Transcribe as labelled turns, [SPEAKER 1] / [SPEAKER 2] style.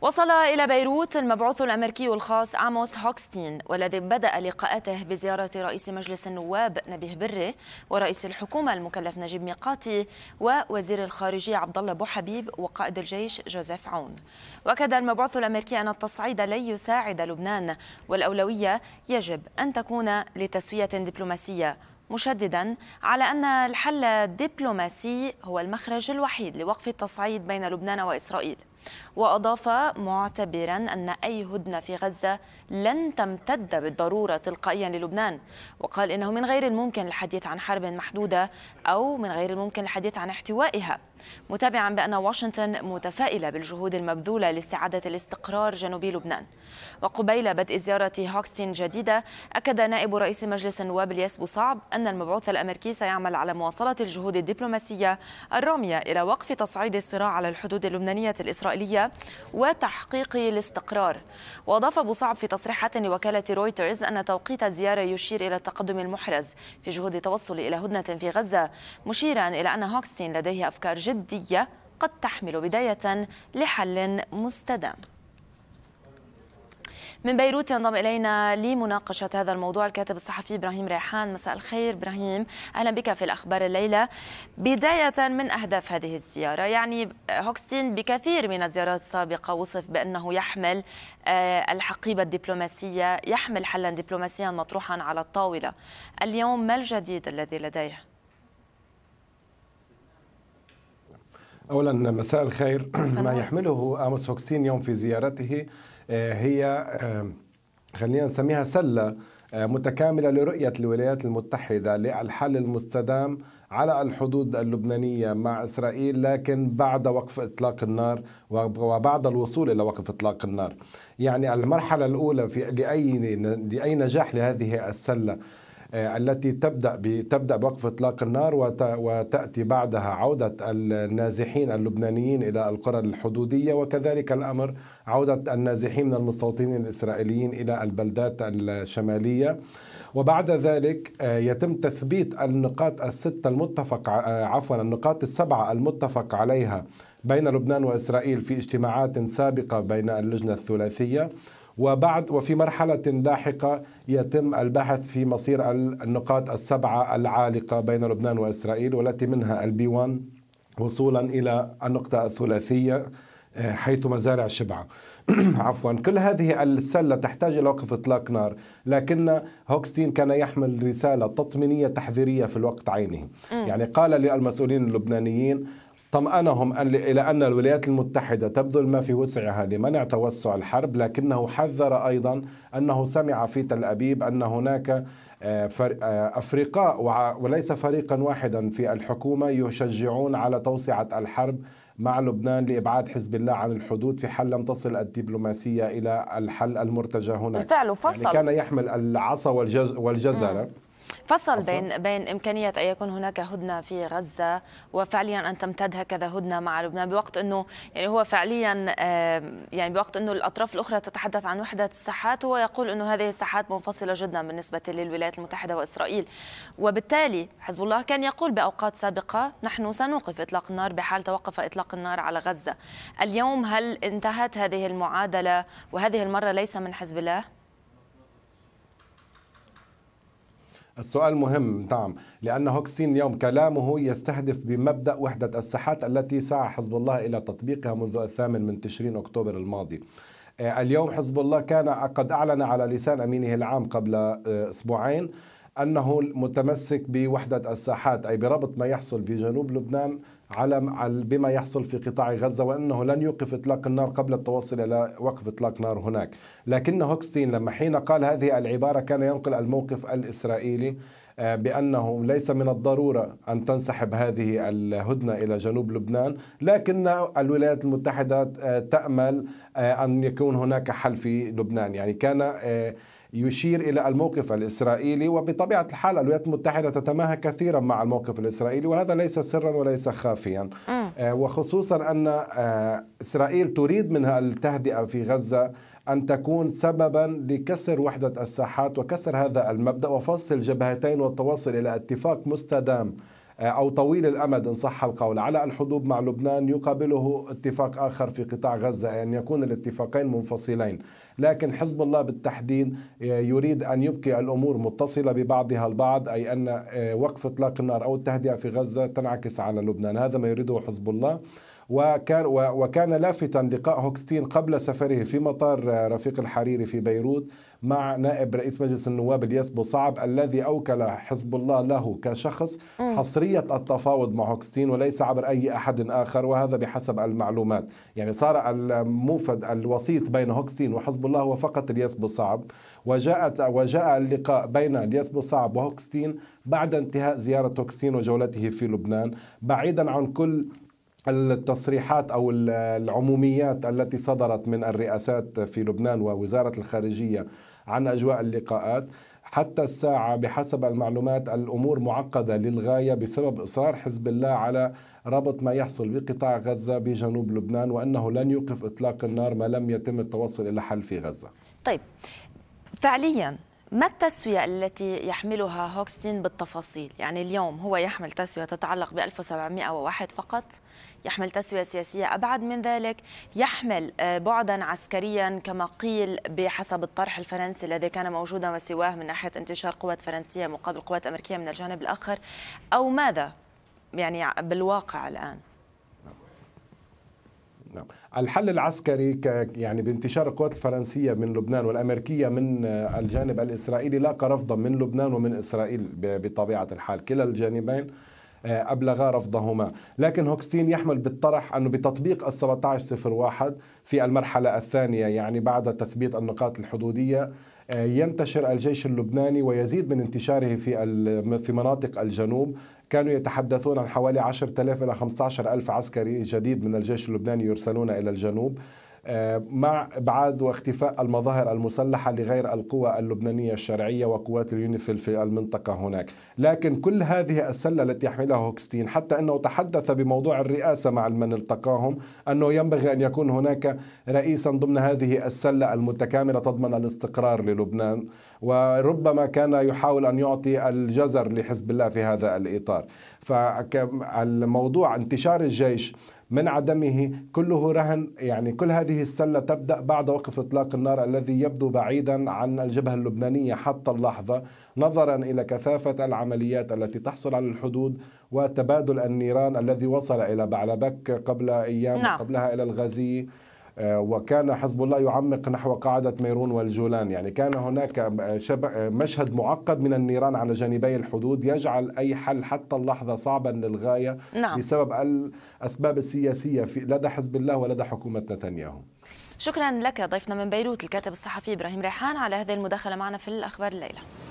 [SPEAKER 1] وصل إلى بيروت المبعوث الأمريكي الخاص آموس هوكستين والذي بدأ لقاءاته بزيارة رئيس مجلس النواب نبيه بري ورئيس الحكومة المكلف نجيب ميقاتي ووزير الخارجية عبد الله حبيب وقائد الجيش جوزيف عون وأكد المبعوث الأمريكي أن التصعيد لن يساعد لبنان والأولوية يجب أن تكون لتسوية دبلوماسية مشددا على أن الحل الدبلوماسي هو المخرج الوحيد لوقف التصعيد بين لبنان وإسرائيل وأضاف معتبرا أن أي هدنة في غزة لن تمتد بالضرورة تلقائيا للبنان وقال إنه من غير الممكن الحديث عن حرب محدودة أو من غير الممكن الحديث عن احتوائها متابعا بأن واشنطن متفائلة بالجهود المبذولة لاستعادة الاستقرار جنوبي لبنان وقبيل بدء زيارة هوكستين جديدة أكد نائب رئيس مجلس النواب الياس بوصعب أن المبعوث الأمريكي سيعمل على مواصلة الجهود الدبلوماسية الرامية إلى وقف تصعيد الصراع على الحدود اللبنانية الإسرائيلية وتحقيق الاستقرار وأضاف بوصعب في تصريحات لوكالة رويترز أن توقيت الزيارة يشير إلى التقدم المحرز في جهود التوصل إلى هدنة في غزة مشيرا إلى أن هوكستين لديه أفكار جدية قد تحمل بداية لحل مستدام من بيروت ينضم إلينا لمناقشة هذا الموضوع الكاتب الصحفي إبراهيم ريحان مساء الخير إبراهيم أهلا بك في الأخبار الليلة بداية من أهداف هذه الزيارة يعني هوكستين بكثير من الزيارات السابقة وصف بأنه يحمل آه، الحقيبة الدبلوماسية يحمل حلا دبلوماسيا مطروحا على الطاولة اليوم ما الجديد الذي لديه؟
[SPEAKER 2] اولا مساء الخير ما يحمله اموس هوكسين يوم في زيارته آه، هي آه، خلينا نسميها سله آه، متكامله لرؤيه الولايات المتحده للحل المستدام على الحدود اللبنانيه مع اسرائيل لكن بعد وقف اطلاق النار وبعد الوصول الى وقف اطلاق النار. يعني المرحله الاولى في لاي لاي نجاح لهذه السله آه، التي تبدا تبدا بوقف اطلاق النار وتاتي بعدها عوده النازحين اللبنانيين الى القرى الحدوديه وكذلك الامر عوده النازحين من المستوطنين الاسرائيليين الى البلدات الشماليه وبعد ذلك آه، يتم تثبيت النقاط الستة المتفق آه، عفوا النقاط السبعة المتفق عليها بين لبنان وإسرائيل في اجتماعات سابقة بين اللجنة الثلاثية وبعد وفي مرحلة لاحقة يتم البحث في مصير النقاط السبعة العالقة بين لبنان وإسرائيل والتي منها البي 1 وصولا إلى النقطة الثلاثية آه، حيث مزارع شبعة عفوا كل هذه السلة تحتاج إلى وقف إطلاق نار لكن هوكستين كان يحمل رسالة تطمينية تحذيرية في الوقت عينه يعني قال للمسؤولين اللبنانيين طمأنهم أن إلى أن الولايات المتحدة تبذل ما في وسعها لمنع توسع الحرب لكنه حذر أيضا أنه سمع في تل أبيب أن هناك آه، آه، أفرقاء وليس فريقا واحدا في الحكومة يشجعون على توسعة الحرب مع لبنان لابعاد حزب الله عن الحدود في حال لم تصل الدبلوماسيه الى الحل المرتجى هناك بالفعل وفصل يعني كان يحمل العصا والجزره
[SPEAKER 1] فصل بين بين امكانيه ان يكون هناك هدنه في غزه وفعليا ان تمتد هكذا هدنه مع لبنان بوقت انه يعني هو فعليا يعني بوقت انه الاطراف الاخرى تتحدث عن وحده الساحات هو يقول انه هذه الساحات منفصله جدا بالنسبه للولايات المتحده واسرائيل وبالتالي حزب الله كان يقول باوقات سابقه نحن سنوقف اطلاق النار بحال توقف اطلاق النار على غزه اليوم هل انتهت هذه المعادله وهذه المره ليس من حزب الله
[SPEAKER 2] السؤال مهم نعم لأن هوكسين اليوم كلامه يستهدف بمبدأ وحدة الساحات التي سعى حزب الله إلى تطبيقها منذ الثامن من تشرين أكتوبر الماضي آه، اليوم حزب الله كان قد أعلن على لسان أمينه العام قبل آه، أسبوعين أنه متمسك بوحدة الساحات أي بربط ما يحصل في جنوب لبنان على بما يحصل في قطاع غزة وأنه لن يوقف إطلاق النار قبل التوصل إلى وقف إطلاق نار هناك لكن هوكستين لما حين قال هذه العبارة كان ينقل الموقف الإسرائيلي آه، بأنه ليس من الضرورة أن تنسحب هذه الهدنة إلى جنوب لبنان لكن الولايات المتحدة آه، تأمل آه، أن يكون هناك حل في لبنان يعني كان يشير إلى الموقف الإسرائيلي وبطبيعة الحال الولايات المتحدة تتماهى كثيرا مع الموقف الإسرائيلي وهذا ليس سرا وليس خافيا آه، وخصوصا أن آه، إسرائيل تريد منها التهدئة في غزة أن تكون سببا لكسر وحدة الساحات وكسر هذا المبدأ وفصل الجبهتين والتوصل إلى اتفاق مستدام أو طويل الأمد إن صح القول على الحدود مع لبنان يقابله اتفاق آخر في قطاع غزة أن يعني يكون الاتفاقين منفصلين لكن حزب الله بالتحديد يريد أن يبقي الأمور متصلة ببعضها البعض أي أن آه، وقف إطلاق النار أو التهدئة في غزة تنعكس على لبنان هذا ما يريده حزب الله وكان وكان لافتا لقاء هوكستين قبل سفره في مطار رفيق الحريري في بيروت مع نائب رئيس مجلس النواب الياس بوصعب الذي اوكل حزب الله له كشخص حصريه التفاوض مع هوكستين وليس عبر اي احد اخر وهذا بحسب المعلومات، يعني صار الموفد الوسيط بين هوكستين وحزب الله هو فقط الياس بوصعب وجاءت وجاء اللقاء بين الياس بوصعب وهوكستين بعد انتهاء زياره هوكستين وجولته في لبنان بعيدا عن كل التصريحات او العموميات التي صدرت من الرئاسات في لبنان ووزاره الخارجيه عن اجواء اللقاءات حتى الساعة بحسب المعلومات الأمور معقدة للغاية بسبب إصرار حزب الله على ربط ما يحصل بقطاع غزة بجنوب لبنان وأنه لن يوقف إطلاق النار ما لم يتم التوصل إلى حل في غزة
[SPEAKER 1] طيب فعليا ما التسوية التي يحملها هوكستين بالتفاصيل؟ يعني اليوم هو يحمل تسوية تتعلق ب 1701 فقط، يحمل تسوية سياسية أبعد من ذلك، يحمل آه، بعدا عسكريا كما قيل بحسب الطرح الفرنسي الذي كان موجودا وسواه من ناحية انتشار قوات فرنسية مقابل قوات أمريكية من الجانب الآخر، أو ماذا؟ يعني بالواقع الآن؟
[SPEAKER 2] فيتنام الحل العسكري ك يعني بانتشار القوات الفرنسية من لبنان والأمريكية من آه، الجانب الإسرائيلي لاقى رفضا من لبنان ومن إسرائيل بطبيعة الحال كلا الجانبين آه، أبلغا رفضهما لكن هوكستين يحمل بالطرح أنه بتطبيق ال 1701 في المرحلة الثانية يعني بعد تثبيت النقاط الحدودية آه، ينتشر الجيش اللبناني ويزيد من انتشاره في في مناطق الجنوب كانوا يتحدثون عن حوالي 10,000 إلى 15,000 عسكري جديد من الجيش اللبناني يرسلون إلى الجنوب آه، مع ابعاد واختفاء المظاهر المسلحه لغير القوى اللبنانيه الشرعيه وقوات اليونيفيل في المنطقه هناك، لكن كل هذه السله التي يحملها هوكستين حتى انه تحدث بموضوع الرئاسه مع من التقاهم انه ينبغي ان يكون هناك رئيسا ضمن هذه السله المتكامله تضمن الاستقرار للبنان، وربما كان يحاول ان يعطي الجزر لحزب الله في هذا الاطار، فالموضوع انتشار الجيش من عدمه كله رهن يعني كل هذه السلة تبدأ بعد وقف إطلاق النار الذي يبدو بعيدا عن الجبهة اللبنانية حتى اللحظة نظرا إلى كثافة العمليات التي تحصل على الحدود وتبادل النيران الذي وصل إلى بعلبك قبل أيام نعم. قبلها إلى الغازية آه، وكان حزب الله يعمق نحو قاعدة ميرون والجولان يعني كان هناك آه، آه، مشهد معقد من النيران على جانبي الحدود يجعل أي حل حتى اللحظة صعبا للغاية نعم. بسبب الأسباب السياسية في لدى حزب الله ولدى حكومة نتنياهو
[SPEAKER 1] شكرا لك ضيفنا من بيروت الكاتب الصحفي إبراهيم ريحان على هذه المداخلة معنا في الأخبار الليلة